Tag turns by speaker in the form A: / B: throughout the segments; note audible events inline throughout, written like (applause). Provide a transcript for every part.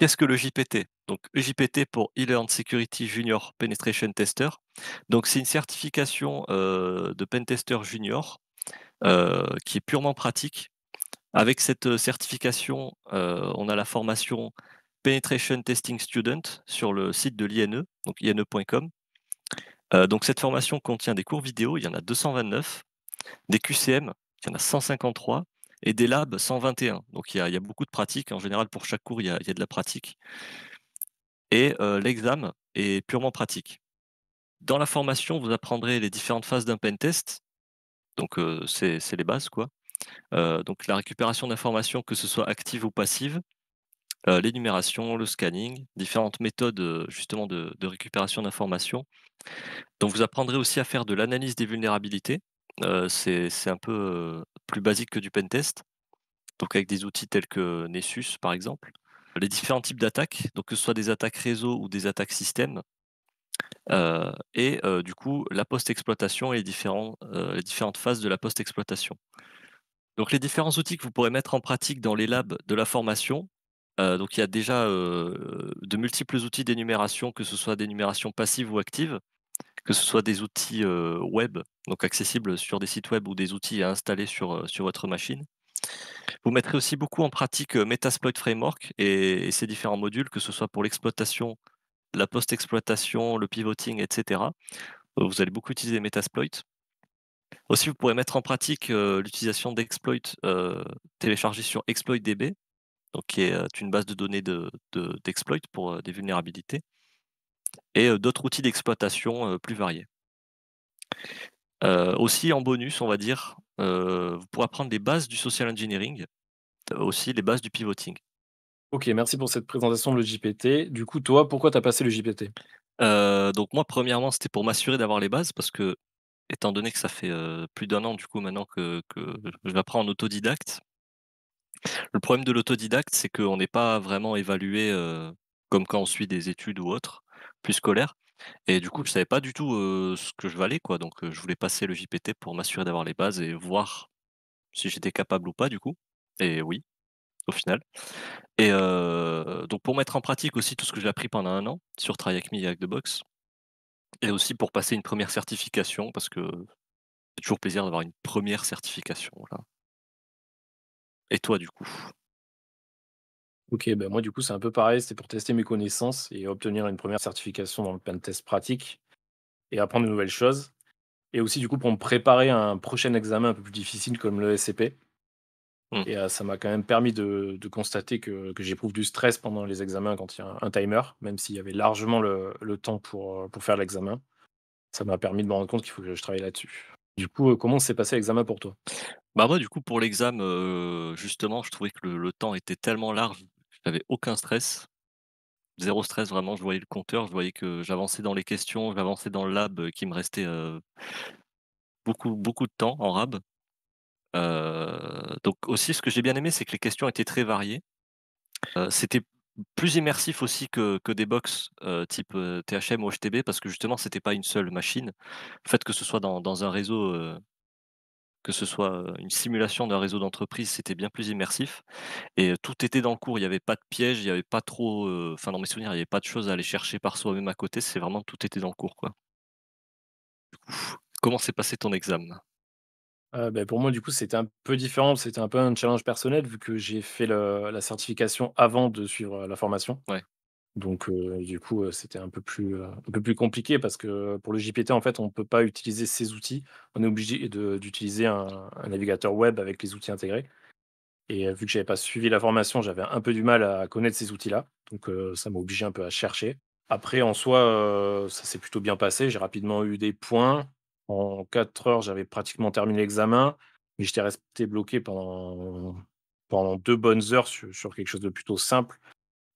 A: Qu'est-ce que le JPT Donc JPT pour E-Learn Security Junior Penetration Tester. Donc c'est une certification euh, de pentester junior euh, qui est purement pratique. Avec cette euh, certification, euh, on a la formation Penetration Testing Student sur le site de l'INE, donc e ine.com. donc cette formation contient des cours vidéo, il y en a 229, des QCM, il y en a 153, et des labs 121. Donc il y, a, beaucoup de pratiques. En général, pour chaque cours, il y a, de la pratique. Et euh, l'examen est purement pratique. Dans la formation, vous apprendrez les différentes phases d'un pen test. Donc euh, c'est les bases, quoi. Euh, donc la récupération d'informations, que ce soit active ou passive, l'énumération, le scanning, différentes méthodes justement de récupération d'informations. Donc vous apprendrez aussi à faire de l'analyse des vulnérabilités, c'est un peu plus basique que du pentest, donc avec des outils tels que Nessus par exemple. Les différents types d'attaques, donc que ce soit des attaques réseau ou des attaques système, et du coup la post-exploitation et les, différentes phases de la post-exploitation. Donc les différents outils que vous pourrez mettre en pratique dans les labs de la formation, donc il y a déjà de multiples outils d'énumération, que ce soit d'énumération passive ou active, que ce soit des outils web, donc accessibles sur des sites web ou des outils à installer sur, sur votre machine. Vous mettrez aussi beaucoup en pratique Metasploit Framework et, ses différents modules, que ce soit pour l'exploitation, la post-exploitation, le pivoting, etc. Vous allez beaucoup utiliser Metasploit. Aussi, vous pourrez mettre en pratique l'utilisation d'exploits téléchargés sur ExploitDB, donc qui est une base de données d'exploits pour des vulnérabilités et d'autres outils d'exploitation plus variés. aussi en bonus, on va dire, vous pourrez apprendre les bases du social engineering, aussi les bases du pivoting. Ok, merci pour cette présentation de le JPT Du coup, toi, pourquoi tu as passé le JPT? Donc moi, premièrement, c'était pour m'assurer d'avoir les bases parce que, étant donné que ça fait plus d'un an du coup maintenant que, je m'apprends en autodidacte, le problème de l'autodidacte, c'est qu'on n'est pas vraiment évalué comme quand on suit des études ou autre plus scolaire. Et du coup, je mmh. savais pas du tout ce que je valais, quoi. Donc, je voulais passer le JPT pour m'assurer d'avoir les bases et voir si j'étais capable ou pas, du coup. Et oui, au final. Et donc, pour mettre en pratique aussi tout ce que j'ai appris pendant un an sur TryAcme et avec the Box, et aussi pour passer une première certification, parce que c'est toujours
B: plaisir d'avoir une première certification. Voilà. Et toi, du coup, Ok, ben moi du coup c'est un peu pareil, c'était pour tester mes connaissances et obtenir une première certification dans le test pratique et apprendre de nouvelles choses. Et aussi du coup pour me préparer à un prochain examen un peu plus difficile comme le SCP. Mmh. Et ça m'a quand même permis de, constater que, que j'éprouve du stress pendant les examens quand il y a un timer, même s'il y avait largement le, temps pour, faire l'examen. Ça m'a permis de me rendre compte qu'il faut que je travaille là-dessus. Du coup, comment s'est passé l'examen pour toi
A: Bah moi, du coup, pour l'examen, justement, je trouvais que le, temps était tellement large j'avais aucun stress, zéro stress vraiment. Je voyais le compteur, je voyais que j'avançais dans les questions, j'avançais dans le lab euh, qui me restait euh, beaucoup, beaucoup de temps en rab. Euh, donc aussi, ce que j'ai bien aimé, c'est que les questions étaient très variées. c'était plus immersif aussi que, des box type THM ou HTB parce que justement, ce n'était pas une seule machine. Le fait que ce soit dans, dans un réseau que ce soit une simulation d'un réseau d'entreprise, c'était bien plus immersif. Et tout était dans le cours, il n'y avait pas de piège, il n'y avait pas trop, enfin dans mes souvenirs, il n'y avait pas de choses à aller chercher par soi-même à côté, c'est vraiment tout était dans le cours. comment s'est passé ton examen
B: ah, bah, pour moi, du coup, c'était un peu différent. C'était un peu un challenge personnel vu que j'ai fait la certification avant de suivre la formation. Ouais. Donc, du coup, c'était un peu plus, compliqué parce que pour le JPT, en fait, on ne peut pas utiliser ces outils. On est obligé d'utiliser un, navigateur web avec les outils intégrés. Et vu que je n'avais pas suivi la formation, j'avais un peu du mal à connaître ces outils-là. Donc, ça m'a obligé un peu à chercher. Après, en soi, ça s'est plutôt bien passé. J'ai rapidement eu des points. En 4 heures, j'avais pratiquement terminé l'examen. Mais j'étais resté bloqué pendant, deux bonnes heures sur quelque chose de plutôt simple.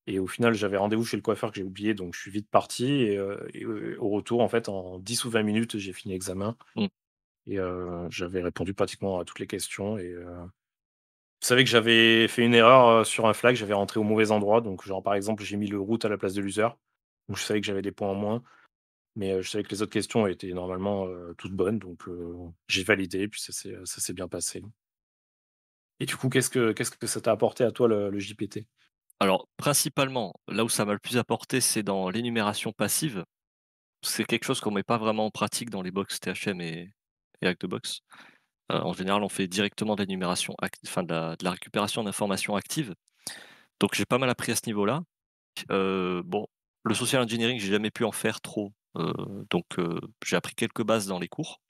B: Et au final, j'avais rendez-vous chez le coiffeur que j'ai oublié, donc je suis vite parti. Et, au retour, en fait, en 10 ou 20 minutes, j'ai fini l'examen. Mmh. Et j'avais répondu pratiquement à toutes les questions. Et vous savez que j'avais fait une erreur sur un flag, j'avais rentré au mauvais endroit. Donc, genre, par exemple, j'ai mis le route à la place de l'user. Donc, je savais que j'avais des points en moins. Mais je savais que les autres questions étaient normalement toutes bonnes. Donc, j'ai validé. puis, ça s'est bien passé. Et du coup, qu'est-ce que, ça t'a apporté à toi, le JPT
A: alors, principalement, là où ça m'a le plus apporté, c'est dans l'énumération passive. C'est quelque chose qu'on ne met pas vraiment en pratique dans les box THM et, et de box. Euh, en général, on fait directement de l'énumération, enfin de la, récupération d'informations actives. Donc, j'ai pas mal appris à ce niveau-là. Euh, bon, le social engineering, j'ai jamais pu en faire trop. Euh, donc, j'ai appris quelques bases dans les cours.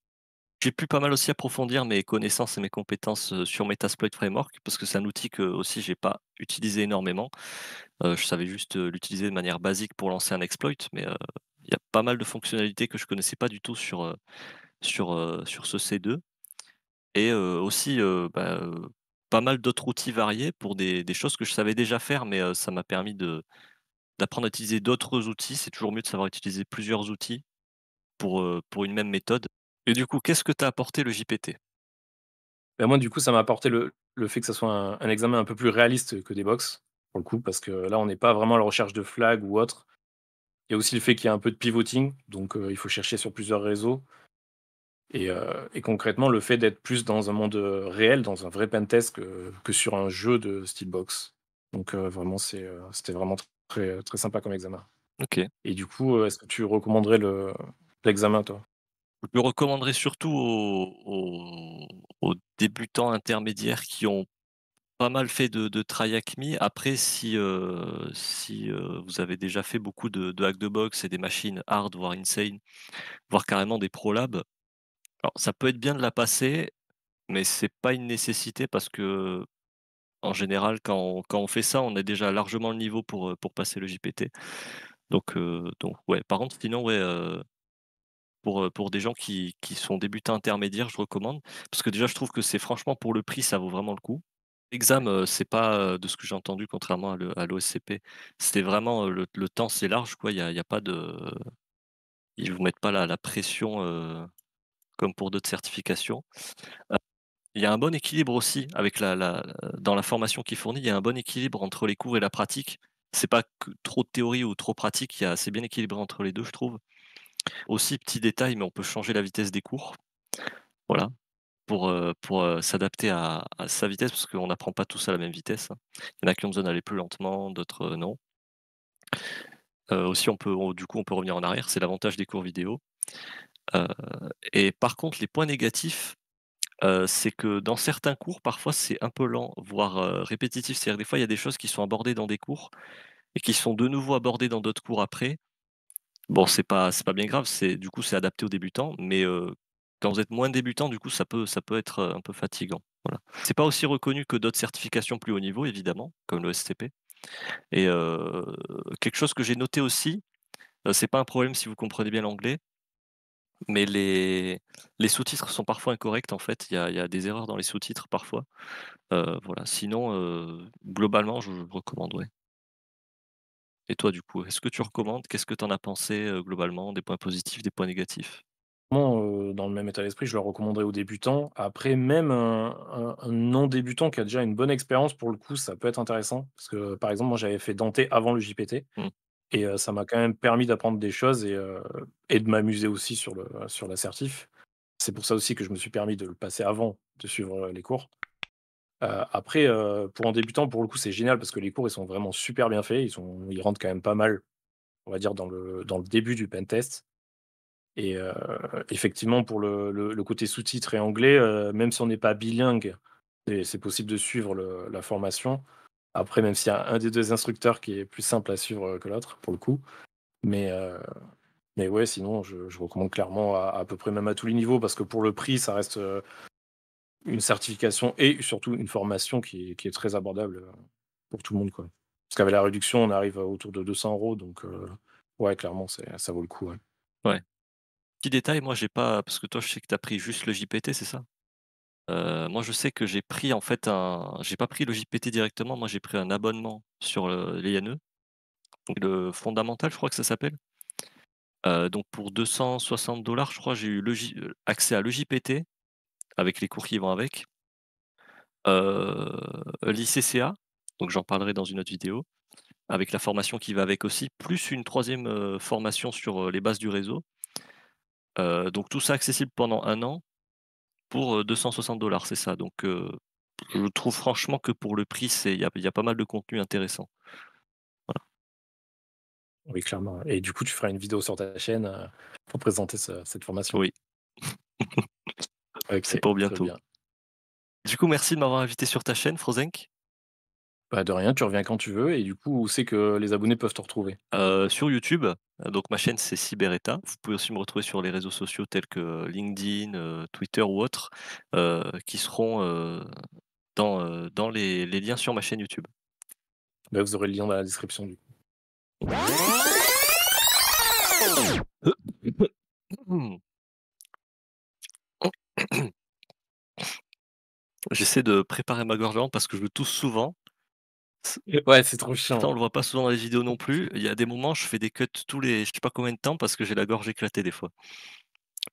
A: J'ai pu pas mal aussi approfondir mes connaissances et mes compétences sur Metasploit Framework parce que c'est un outil que aussi j'ai pas utilisé énormément. je savais juste l'utiliser de manière basique pour lancer un exploit, mais il y a pas mal de fonctionnalités que je connaissais pas du tout sur, sur, sur ce C2. Et aussi, bah, pas mal d'autres outils variés pour des, choses que je savais déjà faire, mais ça m'a permis de, d'apprendre à utiliser d'autres outils. C'est toujours mieux de savoir utiliser plusieurs outils pour, pour une même méthode. Et du coup, qu'est-ce que as apporté le JPT
B: ben, moi, du coup, ça m'a apporté le, fait que ce soit un, examen un peu plus réaliste que des box, pour le coup, parce que là, on n'est pas vraiment à la recherche de flags ou autre. Il y a aussi le fait qu'il y a un peu de pivoting, donc euh, il faut chercher sur plusieurs réseaux. Euh, et, concrètement, le fait d'être plus dans un monde euh, réel, dans un vrai pentest, que, que sur un jeu de style box. Donc vraiment, c'était vraiment très, très sympa comme examen. Ok. Et du coup, est-ce que tu recommanderais l'examen, toi
A: je le recommanderais surtout aux, débutants intermédiaires qui ont pas mal fait de, de try Après, si, euh, si euh, vous avez déjà fait beaucoup de, hack de box et des machines hard, voire insane, voire carrément des prolabs, alors ça peut être bien de la passer, mais c'est pas une nécessité parce que en général, quand on, fait ça, on a déjà largement le niveau pour, euh, pour passer le JPT. Donc, donc ouais, par contre, sinon, ouais, pour, pour des gens qui, qui sont débutants intermédiaires, je recommande. Parce que déjà, je trouve que c'est franchement pour le prix, ça vaut vraiment le coup. L'examen, c'est pas de ce que j'ai entendu, contrairement à l'OSCP. c'était vraiment le, le temps, c'est large, quoi. Il n'y a, y a, pas de. Ils vous mettent pas la, la pression comme pour d'autres certifications. il y a un bon équilibre aussi avec la, la dans la formation qui fournit. Il y a un bon équilibre entre les cours et la pratique. C'est pas trop de théorie ou trop pratique. Il y a assez bien équilibré entre les deux, je trouve. Aussi, petit détail, mais on peut changer la vitesse des cours. Voilà. Pour, euh, pour euh, s'adapter à, sa vitesse, parce qu'on n'apprend pas tous à la même vitesse. Hein. Il y en a qui ont besoin d'aller plus lentement, d'autres euh, non. aussi, on peut, du coup, on peut revenir en arrière, c'est l'avantage des cours vidéo. et par contre, les points négatifs, c'est que dans certains cours, parfois, c'est un peu lent, voire répétitif. C'est-à-dire, des fois, il y a des choses qui sont abordées dans des cours et qui sont de nouveau abordées dans d'autres cours après, Bon, c'est pas, c'est pas bien grave, c'est, du coup, c'est adapté aux débutants, mais quand vous êtes moins débutant, du coup, ça peut, ça peut être un peu fatigant. Voilà. C'est pas aussi reconnu que d'autres certifications plus haut niveau, évidemment, comme le SCP. Et quelque chose que j'ai noté aussi, c'est pas un problème si vous comprenez bien l'anglais, mais les, les sous-titres sont parfois incorrects en fait. Il y a, des erreurs dans les sous-titres parfois. voilà. Sinon, globalement, je, je recommanderais. Et toi, du coup, est-ce que tu recommandes Qu'est-ce que tu en as pensé globalement Des points positifs, des points négatifs
B: Moi, dans le même état d'esprit, je le recommanderais aux débutants. Après, même un, non-débutant qui a déjà une bonne expérience, pour le coup, ça peut être intéressant. Parce que, par exemple, moi, j'avais fait Dante avant le JPT. Mmh. Et ça m'a quand même permis d'apprendre des choses et, de m'amuser aussi sur l'assertif. Sur C'est pour ça aussi que je me suis permis de le passer avant de suivre les cours. Euh, après, euh, pour un débutant, pour le coup, c'est génial parce que les cours, ils sont vraiment super bien faits. Ils, sont, ils rentrent quand même pas mal, on va dire, dans le, dans le début du pentest. Et euh, effectivement, pour le, le, côté sous et anglais, même si on n'est pas bilingue, c'est possible de suivre la formation. Après, même s'il y a un des deux instructeurs qui est plus simple à suivre que l'autre, pour le coup. Mais, mais ouais, sinon, je, recommande clairement à, peu près même à tous les niveaux parce que pour le prix, ça reste une certification et surtout une formation qui est, très abordable euh, pour tout le monde. Quoi. Parce qu'avec la réduction, on arrive autour de 200 euros. Donc, euh, ouais, clairement, ça vaut le coup.
A: Ouais. Petit détail, moi, j'ai pas. Parce que toi, je sais que tu as pris juste le JPT, c'est ça euh, moi, je sais que j'ai pris en fait un. J'ai pas pris le JPT directement. Moi, j'ai pris un abonnement sur l'INE, le fondamental, je crois que ça s'appelle. donc pour 260 dollars, je crois, j'ai eu accès à le JPT, avec les cours qui vont avec. L'ICCA, donc j'en parlerai dans une autre vidéo, avec la formation qui va avec aussi, plus une troisième formation sur les bases du réseau. donc tout ça accessible pendant un an pour 260 dollars, c'est ça. Donc je trouve franchement que pour le prix, il y, a pas mal de contenu
B: intéressant. Oui, clairement. Et du coup, tu feras une vidéo sur ta chaîne pour présenter cette formation. Oui. (laughs) c'est pour bientôt. Du coup, merci de m'avoir invité sur ta chaîne, Frozenk. Bah, de rien, tu reviens quand tu veux. Et du coup, où c'est que les abonnés peuvent te retrouver
A: euh, Sur YouTube. Euh, donc ma chaîne, c'est Cybereta. Vous pouvez aussi me retrouver sur les réseaux sociaux tels que LinkedIn, euh, Twitter ou autres, qui seront dans, dans les, liens sur ma chaîne YouTube.
B: Bah, vous aurez le lien dans la description du coup.
A: J'essaie de préparer ma gorge parce que je me tousse souvent. Ouais, c'est trop chiant. on le voit pas souvent dans les vidéos non plus. Il y a des moments, je fais des cuts tous les je sais pas combien de temps parce que j'ai la gorge éclatée des fois.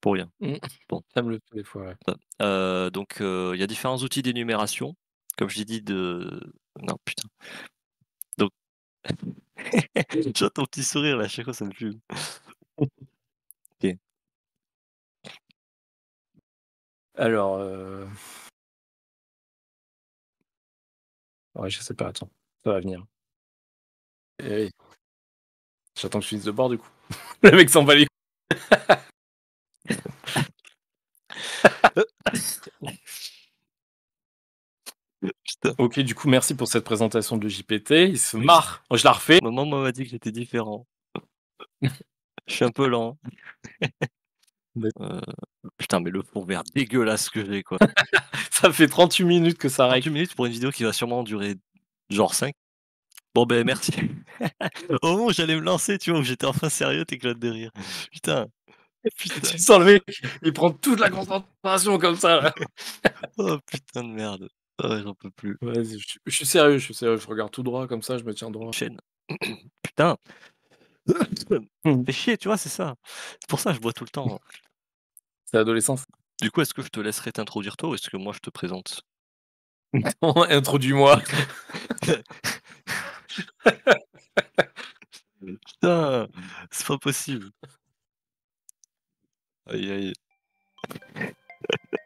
A: Pour rien. Mmh. Ça me le fait des fois. Euh, donc, euh, il y a différents outils d'énumération. Comme je dit, de. Non, putain. Donc. (laughs) J'ai ton petit sourire là, chaque fois ça me fume. ok. Alors. Euh, Ouais, je sais pas, attends. Ça
B: va venir. Eh J'attends que je finisse de bord, du coup. (laughs) le mec s'en va les (laughs) Ok, du coup, merci pour cette présentation de JPT. Il se marre. Oh, je la refais. Maman m'a dit que j'étais différent. (laughs) je suis
A: un peu lent. Putain, mais le fond vert dégueulasse que j'ai, quoi. (laughs) ça fait 38 minutes que ça règle. 38 minutes pour une vidéo qui va sûrement durer genre 5. Bon, ben merci. (laughs) Au moment où j'allais me lancer, tu vois, où j'étais enfin sérieux, t'éclates de rire.
B: Putain. putain. Tu sens le mec, il prend toute la concentration comme ça. (laughs) oh putain de merde. Oh, j'en peux plus. je, suis sérieux, je suis sérieux. Je regarde tout droit comme ça, je me tiens droit. Chaîne. putain. Mais (coughs) chier, tu vois, c'est
A: ça. C'est pour ça que je bois tout le temps. C'est Du coup, est-ce que je te laisserai t'introduire toi ou est-ce que moi je te présente introduis-moi. Putain, c'est pas possible. Aïe aïe.